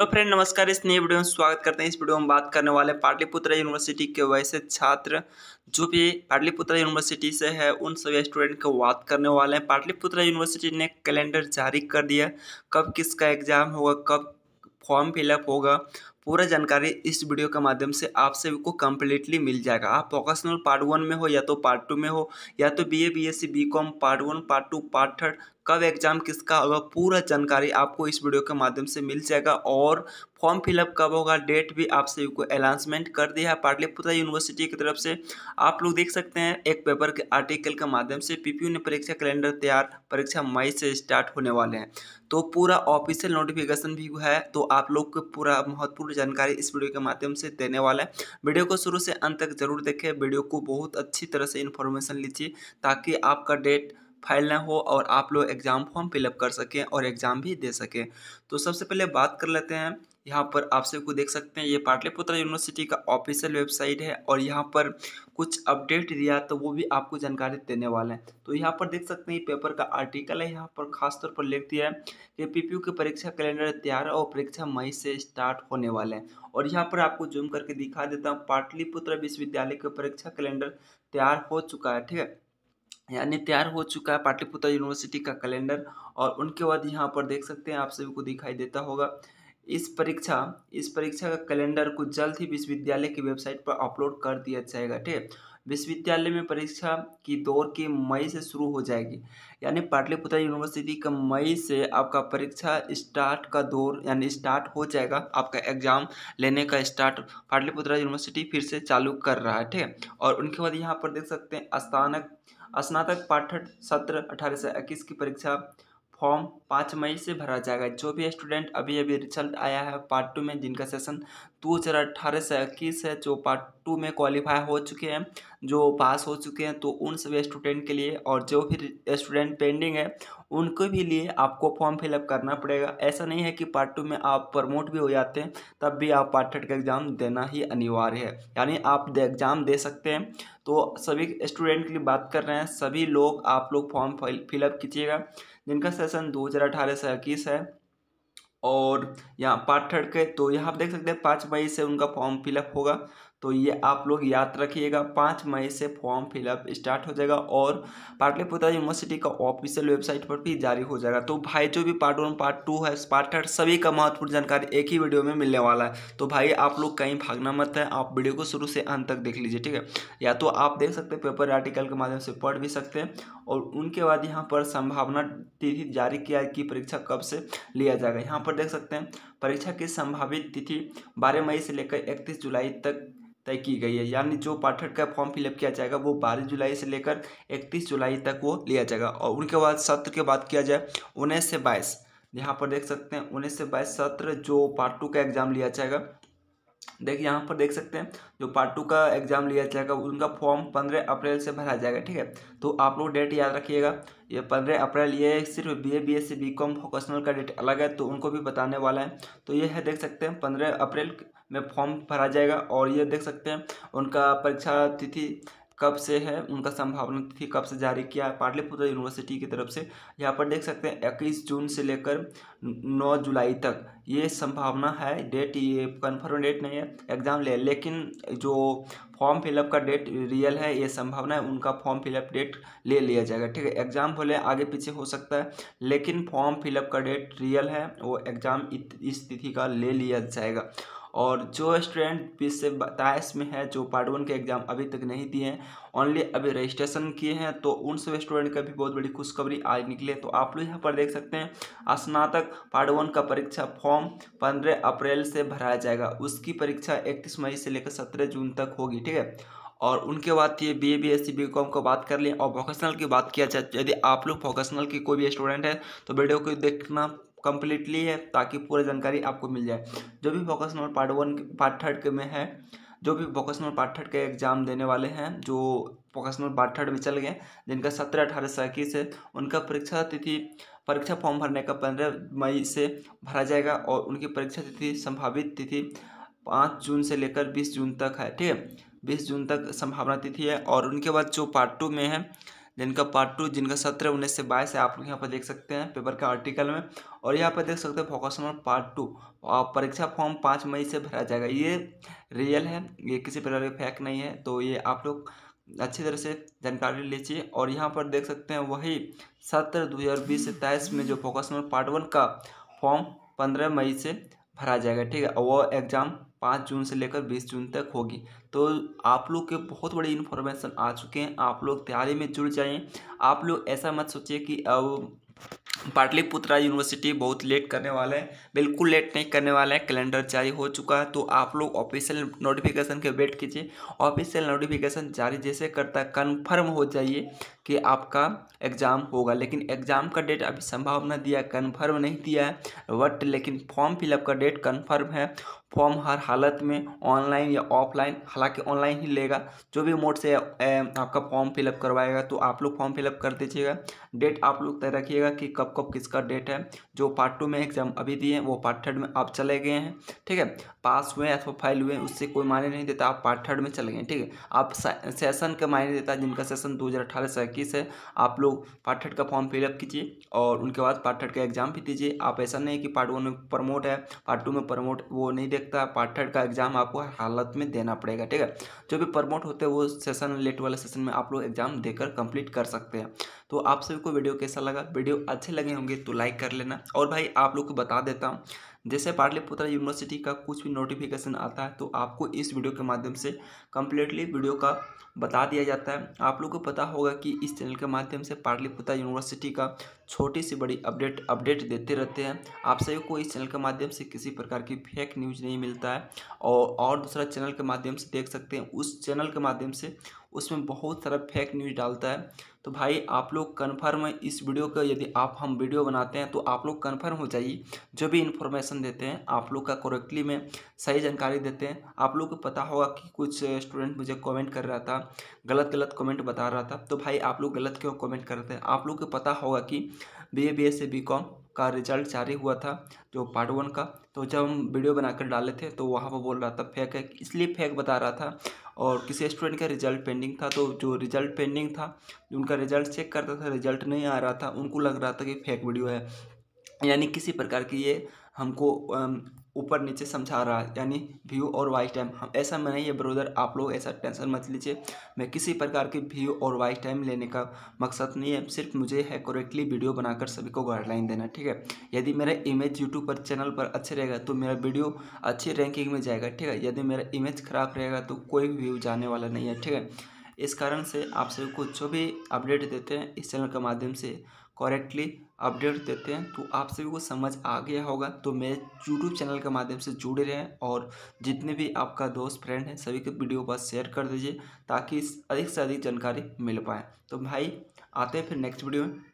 hello तो friend नमस्कार इस नए वीडियो में स्वागत करते हैं इस वीडियो में बात करने वाले पाटलिपुत्र यूनिवर्सिटी के वैसे छात्र जो भी पाटलिपुत्र यूनिवर्सिटी से है उन सभी स्टूडेंट को बात करने वाले हैं पाटलिपुत्र यूनिवर्सिटी ने कैलेंडर जारी कर दिया कब किसका एग्ज़ाम होगा कब फॉर्म फिलअप होगा पूरा जानकारी इस वीडियो के माध्यम से आप सभी को कम्प्लीटली मिल जाएगा आप वोकेशनल पार्ट वन में हो या तो पार्ट टू में हो या तो B A B S C B com part one part two part third कब एग्जाम किसका होगा पूरा जानकारी आपको इस वीडियो के माध्यम से मिल जाएगा और फॉर्म फिलअप कब होगा डेट भी आप सभी को अनाउंसमेंट कर दिया है पाटलिपुत्र यूनिवर्सिटी की तरफ से आप लोग देख सकते हैं एक पेपर के आर्टिकल के माध्यम से यू ने परीक्षा कैलेंडर तैयार परीक्षा मई से स्टार्ट होने वाले हैं तो पूरा ऑफिशियल नोटिफिकेशन भी है तो आप लोग को पूरा महत्वपूर्ण जानकारी इस वीडियो के माध्यम से देने वाला है वीडियो को शुरू से अंत तक जरूर देखें वीडियो को बहुत अच्छी तरह से इन्फॉर्मेशन लीजिए ताकि आपका डेट फाइल ना हो और आप लोग एग्ज़ाम फॉर्म फिलअप कर सकें और एग्ज़ाम भी दे सकें तो सबसे पहले बात कर लेते हैं यहाँ पर आप सबको देख सकते हैं ये पाटलिपुत्र यूनिवर्सिटी का ऑफिशियल वेबसाइट है और यहाँ पर कुछ अपडेट दिया तो वो भी आपको जानकारी देने वाले हैं तो यहाँ पर देख सकते हैं पेपर का आर्टिकल है यहाँ पर खासतौर पर लिख दिया है कि पीपीयू के परीक्षा कैलेंडर तैयार है और परीक्षा मई से स्टार्ट होने वाले हैं और यहाँ पर आपको जूम करके दिखा देता हूँ पाटलिपुत्र विश्वविद्यालय का परीक्षा कैलेंडर तैयार हो चुका है ठीक है यानी तैयार हो चुका है पाटलिपुत्र यूनिवर्सिटी का कैलेंडर और उनके बाद यहाँ पर देख सकते हैं आप सभी को दिखाई देता होगा इस परीक्षा इस परीक्षा का कैलेंडर को जल्द ही विश्वविद्यालय की वेबसाइट पर अपलोड कर दिया जाएगा ठीक विश्वविद्यालय में परीक्षा की दौर के मई से शुरू हो जाएगी यानी पाटलिपुत्र यूनिवर्सिटी का मई से आपका परीक्षा स्टार्ट का दौर यानी स्टार्ट हो जाएगा आपका एग्जाम लेने का स्टार्ट पाटलिपुत्र यूनिवर्सिटी फिर से चालू कर रहा है ठीक और उनके बाद यहाँ पर देख सकते हैं स्नातक स्नातक पाठ सत्र अठारह से इक्कीस की परीक्षा फॉर्म पाँच मई से भरा जाएगा जो भी स्टूडेंट अभी अभी रिजल्ट आया है पार्ट टू में जिनका सेशन दो हज़ार अट्ठारह से इक्कीस है जो पार्ट टू में क्वालिफाई हो चुके हैं जो पास हो चुके हैं तो उन सभी स्टूडेंट के लिए और जो भी स्टूडेंट पेंडिंग है उनके भी लिए आपको फॉर्म फिलअप करना पड़ेगा ऐसा नहीं है कि पार्ट टू में आप प्रमोट भी हो जाते हैं तब भी आप पार्ट थर्ड का एग्ज़ाम देना ही अनिवार्य है यानी आप एग्ज़ाम दे सकते हैं तो सभी स्टूडेंट के लिए बात कर रहे हैं सभी लोग आप लोग फॉर्म फिलअप कीजिएगा जिनका सेशन दो हज़ार अठारह से इक्कीस है और यहाँ पार्ट थर्ड के तो यहाँ आप देख सकते हैं पाँच मई से उनका फॉर्म फिलअप होगा तो ये आप लोग याद रखिएगा पाँच मई से फॉर्म फिलअप स्टार्ट हो जाएगा और पाटलिपुत्र यूनिवर्सिटी का ऑफिशियल वेबसाइट पर भी जारी हो जाएगा तो भाई जो भी पार्ट वन पार्ट टू है पार्ट थर्ड सभी का महत्वपूर्ण जानकारी एक ही वीडियो में मिलने वाला है तो भाई आप लोग कहीं भागना मत है आप वीडियो को शुरू से अंत तक देख लीजिए ठीक है या तो आप देख सकते हैं पेपर आर्टिकल के माध्यम से पढ़ भी सकते हैं और उनके बाद यहाँ पर संभावना तिथि जारी किया कि परीक्षा कब से लिया जाएगा यहाँ पर देख सकते हैं परीक्षा की संभावित तिथि 12 मई से लेकर 31 जुलाई तक तय की गई है यानी जो पाठक का फॉर्म फिलअप किया जाएगा वो बारह जुलाई से लेकर इकतीस जुलाई तक वो लिया जाएगा और उनके बाद सत्र की बात किया जाए उन्नीस से बाईस यहाँ पर देख सकते हैं उन्नीस से बाईस सत्र जो पार्ट टू का एग्जाम लिया जाएगा देख यहाँ पर देख सकते हैं जो पार्ट टू का एग्जाम लिया जाएगा उनका फॉर्म पंद्रह अप्रैल से भरा जाएगा ठीक है तो आप लोग डेट याद रखिएगा ये पंद्रह अप्रैल ये सिर्फ B A B S C B com vocational का डेट अलग है तो उनको भी बताने वाला है तो ये है देख सकते हैं पंद्रह अप्रैल में फॉर्म भरा जाएगा और ये देख सकते हैं उनका परीक्षा तिथि कब से है उनका संभावना तिथि कब से जारी किया पाटलिपुत्र यूनिवर्सिटी की तरफ से यहाँ पर देख सकते हैं इक्कीस जून से लेकर नौ जुलाई तक ये संभावना है डेट ये कन्फर्म डेट नहीं है एग्ज़ाम ले लेकिन जो फॉर्म फिलअप का डेट रियल है ये संभावना है उनका फॉर्म फिलअप डेट ले लिया जाएगा ठीक है एग्ज़ाम बोले आगे पीछे हो सकता है लेकिन फॉर्म फिलअप का डेट रियल है वो एग्ज़ाम इस तिथि का ले लिया जाएगा और जो स्टूडेंट बीस से बाईस में है जो पार्ट वन के एग्ज़ाम अभी तक नहीं दिए हैं ऑनली अभी रजिस्ट्रेशन किए हैं तो उन सब स्टूडेंट का भी बहुत बड़ी खुशखबरी आज निकले तो आप लोग यहाँ पर देख सकते हैं स्नातक पार्ट वन का परीक्षा फॉर्म पंद्रह अप्रैल से भराया जाएगा उसकी परीक्षा इकतीस मई से लेकर सत्रह जून तक होगी ठीक है और उनके बाद ये B A B S C B com को बात कर लें और वोकेशनल की बात किया जाए यदि आप लोग वोकेशनल के कोई भी स्टूडेंट है तो वीडियो को देखना कम्प्लीटली है ताकि पूरा जानकारी आपको मिल जाए जो भी focus number part one part third के में है जो भी फोकस नंबर पार्ट थर्ड के एग्जाम देने वाले हैं जो फोकस नंबर पार्ट थर्ड में चल गए जिनका सत्रह अठारह सौ इक्कीस है उनका परीक्षा तिथि परीक्षा फॉर्म भरने का पंद्रह मई से भरा जाएगा और उनकी परीक्षा तिथि संभावित तिथि पाँच जून से लेकर बीस जून तक है ठीक है बीस जून तक संभावना तिथि है और उनके बाद जो पार्ट टू में है जिनका पार्ट टू जिनका सत्रह उन्नीस से बाईस है आप लोग यहाँ पर देख सकते हैं पेपर के आर्टिकल में और यहाँ पर देख सकते हैं फोकस नंबर पार्ट टू परीक्षा फॉर्म पाँच मई से भरा जाएगा ये रियल है ये किसी प्रकार का फैक नहीं है तो ये आप लोग अच्छी तरह से जानकारी लीजिए और यहाँ पर देख सकते हैं वही सत्र दो हज़ार बीस से तेईस में जो फोकस नंबर पार्ट वन का फॉर्म पंद्रह मई से भरा जाएगा ठीक है वो एग्ज़ाम पाँच जून से लेकर बीस जून तक होगी तो आप लोग के बहुत बड़े इन्फॉर्मेशन आ चुके हैं आप लोग तैयारी में जुड़ जाएँ आप लोग ऐसा मत सोचिए कि अब पाटलिपुत्रा यूनिवर्सिटी बहुत लेट करने वाला है बिल्कुल लेट नहीं करने वाला है कैलेंडर जारी हो चुका है तो आप लोग ऑफिशियल नोटिफिकेशन के वेट कीजिए ऑफिशियल नोटिफिकेशन जारी जैसे करता कन्फर्म हो जाइए कि आपका एग्ज़ाम होगा लेकिन एग्ज़ाम का डेट अभी संभावना दिया कन्फर्म नहीं दिया है बट लेकिन फॉर्म फिलअप का डेट कन्फर्म है फॉर्म हर हालत में ऑनलाइन या ऑफलाइन हालांकि ऑनलाइन ही लेगा जो भी मोड से आपका फॉर्म फिलअप करवाएगा तो आप लोग फॉर्म फिलअप कर दीजिएगा डेट आप लोग तय रखिएगा कि कब कब किसका डेट है जो पार्ट टू में एग्जाम अभी दिए हैं वो पार्ट थर्ड में आप चले गए हैं ठीक है पास हुए अथवा फाइल हुए उससे कोई मायने नहीं देता आप पार्ट थर्ड में चले गए ठीक है आप सेशन का मायने देता है जिनका सेशन दो हज़ार अठारह से नोटिस है आप लोग पार्ट थर्ड का फॉर्म फिलअप कीजिए और उनके बाद पार्ट थर्ड का एग्जाम भी दीजिए आप ऐसा नहीं कि पार्ट वन में प्रमोट है पार्ट टू में प्रमोट वो नहीं देखता पार्ट थर्ड का एग्जाम आपको हालत में देना पड़ेगा ठीक है जो भी प्रमोट होते हैं वो सेशन लेट वाला सेशन में आप लोग एग्जाम देकर कंप्लीट कर सकते हैं तो आप सभी को वीडियो कैसा लगा वीडियो अच्छे लगे होंगे तो लाइक कर लेना और भाई आप लोग को बता देता हूँ जैसे पाटलिपुत्र यूनिवर्सिटी का कुछ भी नोटिफिकेशन आता है तो आपको इस वीडियो के माध्यम से कम्प्लीटली वीडियो का बता दिया जाता है आप लोग को पता होगा कि इस चैनल के माध्यम से पाटलिपुत्र यूनिवर्सिटी का छोटी सी बड़ी अपडेट अपडेट देते रहते हैं आप सभी को इस चैनल के माध्यम से किसी प्रकार की फेक न्यूज़ नहीं मिलता है और और दूसरा चैनल के माध्यम से देख सकते हैं उस चैनल के माध्यम से उसमें बहुत सारा फेक न्यूज़ डालता है तो भाई आप लोग कन्फर्म इस वीडियो का यदि आप हम वीडियो बनाते हैं तो आप लोग कन्फर्म हो जाइए जो भी इन्फॉर्मेशन देते हैं आप लोग का करेक्टली में सही जानकारी देते हैं आप लोग को पता होगा कि कुछ स्टूडेंट मुझे कमेंट कर रहा था गलत गलत कमेंट बता रहा था तो भाई आप लोग गलत क्यों कमेंट रहे हैं आप लोग को पता होगा कि बी ए बी एस से बी कॉम का रिजल्ट जारी हुआ था जो पार्ट वन का तो जब हम वीडियो बनाकर डाले थे तो वहाँ पर बोल रहा था फेक है इसलिए फेक बता रहा था और किसी स्टूडेंट का रिजल्ट पेंडिंग था तो जो रिजल्ट पेंडिंग था उनका रिजल्ट चेक करता था रिजल्ट नहीं आ रहा था उनको लग रहा था कि फेक वीडियो है यानी किसी प्रकार की ये हमको ऊपर नीचे समझा रहा है यानी व्यू और वाइस टाइम हम ऐसा मैं नहीं है ब्रोदर आप लोग ऐसा टेंशन मत लीजिए मैं किसी प्रकार के व्यू और वाइस टाइम लेने का मकसद नहीं है सिर्फ मुझे है करेक्टली वीडियो बनाकर सभी को गाइडलाइन देना ठीक है यदि मेरा इमेज यूट्यूब पर चैनल पर अच्छे रहेगा तो मेरा वीडियो अच्छी रैंकिंग में जाएगा ठीक है यदि मेरा इमेज खराब रहेगा तो कोई भी व्यू जाने वाला नहीं है ठीक है इस कारण से आप सभी को जो भी अपडेट देते हैं इस चैनल के माध्यम से करेक्टली अपडेट देते हैं तो आप सभी को समझ आ गया होगा तो मेरे यूट्यूब चैनल के माध्यम से जुड़े रहें और जितने भी आपका दोस्त फ्रेंड हैं सभी के वीडियो पर शेयर कर दीजिए ताकि अधिक से अधिक जानकारी मिल पाए तो भाई आते हैं फिर नेक्स्ट वीडियो में